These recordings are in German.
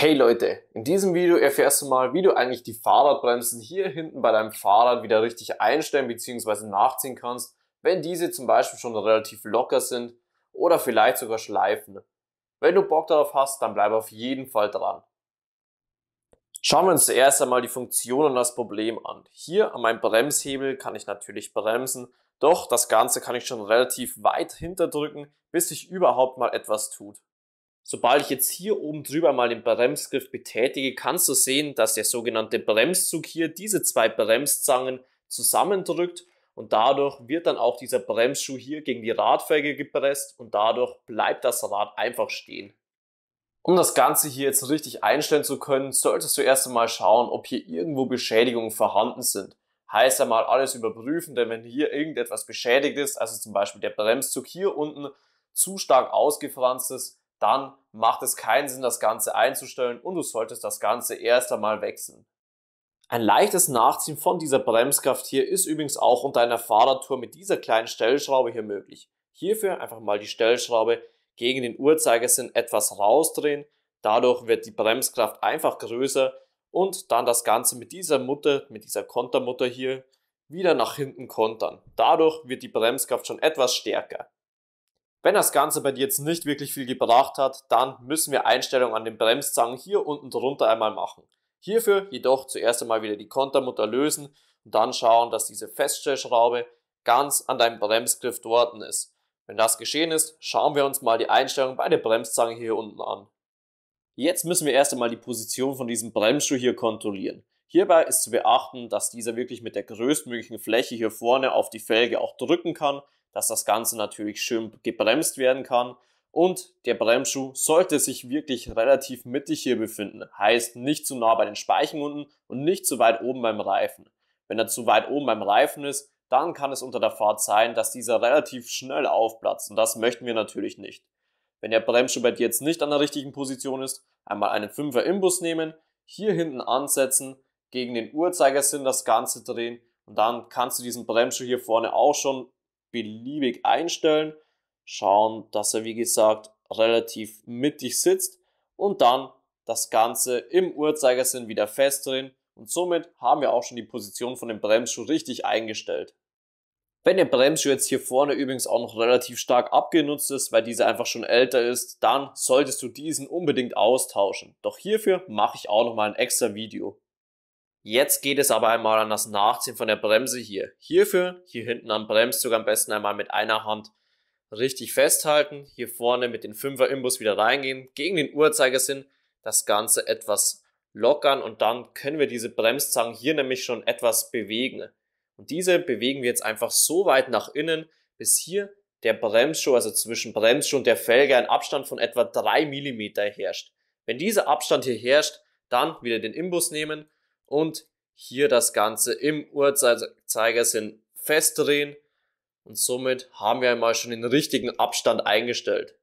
Hey Leute, in diesem Video erfährst du mal, wie du eigentlich die Fahrradbremsen hier hinten bei deinem Fahrrad wieder richtig einstellen bzw. nachziehen kannst, wenn diese zum Beispiel schon relativ locker sind oder vielleicht sogar schleifen. Wenn du Bock darauf hast, dann bleib auf jeden Fall dran. Schauen wir uns zuerst einmal die Funktion und das Problem an. Hier an meinem Bremshebel kann ich natürlich bremsen, doch das Ganze kann ich schon relativ weit hinterdrücken, bis sich überhaupt mal etwas tut. Sobald ich jetzt hier oben drüber mal den Bremsgriff betätige, kannst du sehen, dass der sogenannte Bremszug hier diese zwei Bremszangen zusammendrückt und dadurch wird dann auch dieser Bremsschuh hier gegen die Radfelge gepresst und dadurch bleibt das Rad einfach stehen. Um das Ganze hier jetzt richtig einstellen zu können, solltest du erst einmal schauen, ob hier irgendwo Beschädigungen vorhanden sind. Heißt einmal alles überprüfen, denn wenn hier irgendetwas beschädigt ist, also zum Beispiel der Bremszug hier unten zu stark ausgefranst ist, dann macht es keinen Sinn, das Ganze einzustellen und du solltest das Ganze erst einmal wechseln. Ein leichtes Nachziehen von dieser Bremskraft hier ist übrigens auch unter einer Fahrradtour mit dieser kleinen Stellschraube hier möglich. Hierfür einfach mal die Stellschraube gegen den Uhrzeigersinn etwas rausdrehen, dadurch wird die Bremskraft einfach größer und dann das Ganze mit dieser Mutter, mit dieser Kontermutter hier, wieder nach hinten kontern. Dadurch wird die Bremskraft schon etwas stärker. Wenn das Ganze bei dir jetzt nicht wirklich viel gebracht hat, dann müssen wir Einstellungen an den Bremszangen hier unten drunter einmal machen. Hierfür jedoch zuerst einmal wieder die Kontermutter lösen und dann schauen, dass diese Feststellschraube ganz an deinem Bremsgriff dort ist. Wenn das geschehen ist, schauen wir uns mal die Einstellung bei der Bremszange hier unten an. Jetzt müssen wir erst einmal die Position von diesem Bremsschuh hier kontrollieren. Hierbei ist zu beachten, dass dieser wirklich mit der größtmöglichen Fläche hier vorne auf die Felge auch drücken kann, dass das Ganze natürlich schön gebremst werden kann und der Bremsschuh sollte sich wirklich relativ mittig hier befinden, heißt nicht zu nah bei den Speichen unten und nicht zu weit oben beim Reifen. Wenn er zu weit oben beim Reifen ist, dann kann es unter der Fahrt sein, dass dieser relativ schnell aufplatzt und das möchten wir natürlich nicht. Wenn der Bremsschuh bei dir jetzt nicht an der richtigen Position ist, einmal einen 5er Imbus nehmen, hier hinten ansetzen gegen den Uhrzeigersinn das Ganze drehen und dann kannst du diesen Bremsschuh hier vorne auch schon beliebig einstellen. Schauen, dass er wie gesagt relativ mittig sitzt und dann das Ganze im Uhrzeigersinn wieder festdrehen und somit haben wir auch schon die Position von dem Bremsschuh richtig eingestellt. Wenn der Bremsschuh jetzt hier vorne übrigens auch noch relativ stark abgenutzt ist, weil dieser einfach schon älter ist, dann solltest du diesen unbedingt austauschen. Doch hierfür mache ich auch nochmal ein extra Video. Jetzt geht es aber einmal an das Nachziehen von der Bremse hier. Hierfür, hier hinten am Bremszug am besten einmal mit einer Hand richtig festhalten, hier vorne mit den 5er Imbus wieder reingehen, gegen den Uhrzeigersinn das Ganze etwas lockern und dann können wir diese Bremszangen hier nämlich schon etwas bewegen. Und diese bewegen wir jetzt einfach so weit nach innen, bis hier der Bremsschuh, also zwischen Bremsschuh und der Felge, ein Abstand von etwa 3 mm herrscht. Wenn dieser Abstand hier herrscht, dann wieder den Imbus nehmen und hier das Ganze im Uhrzeigersinn festdrehen und somit haben wir einmal schon den richtigen Abstand eingestellt.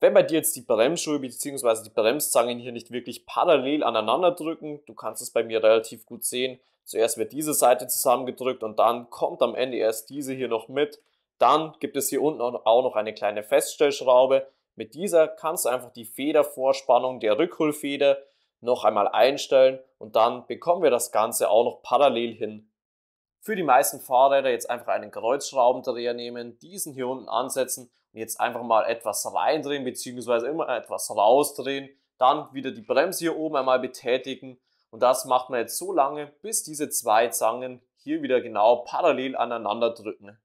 Wenn bei dir jetzt die Bremsschuhe bzw. die Bremszangen hier nicht wirklich parallel aneinander drücken, du kannst es bei mir relativ gut sehen, zuerst wird diese Seite zusammengedrückt und dann kommt am Ende erst diese hier noch mit, dann gibt es hier unten auch noch eine kleine Feststellschraube, mit dieser kannst du einfach die Federvorspannung der Rückholfeder noch einmal einstellen und dann bekommen wir das Ganze auch noch parallel hin. Für die meisten Fahrräder jetzt einfach einen Kreuzschraubendreher nehmen, diesen hier unten ansetzen und jetzt einfach mal etwas reindrehen bzw. immer etwas rausdrehen, dann wieder die Bremse hier oben einmal betätigen und das macht man jetzt so lange, bis diese zwei Zangen hier wieder genau parallel aneinander drücken.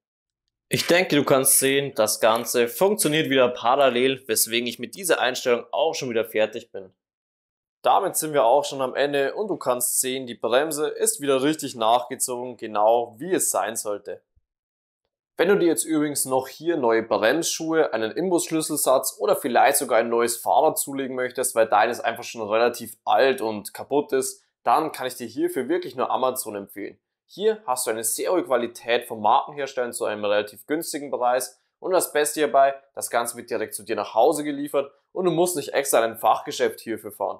Ich denke, du kannst sehen, das Ganze funktioniert wieder parallel, weswegen ich mit dieser Einstellung auch schon wieder fertig bin. Damit sind wir auch schon am Ende und du kannst sehen, die Bremse ist wieder richtig nachgezogen, genau wie es sein sollte. Wenn du dir jetzt übrigens noch hier neue Bremsschuhe, einen Imbusschlüsselsatz oder vielleicht sogar ein neues Fahrrad zulegen möchtest, weil deines einfach schon relativ alt und kaputt ist, dann kann ich dir hierfür wirklich nur Amazon empfehlen. Hier hast du eine sehr hohe Qualität vom Markenherstellen zu einem relativ günstigen Preis und das Beste hierbei, das Ganze wird direkt zu dir nach Hause geliefert und du musst nicht extra in ein Fachgeschäft hierfür fahren.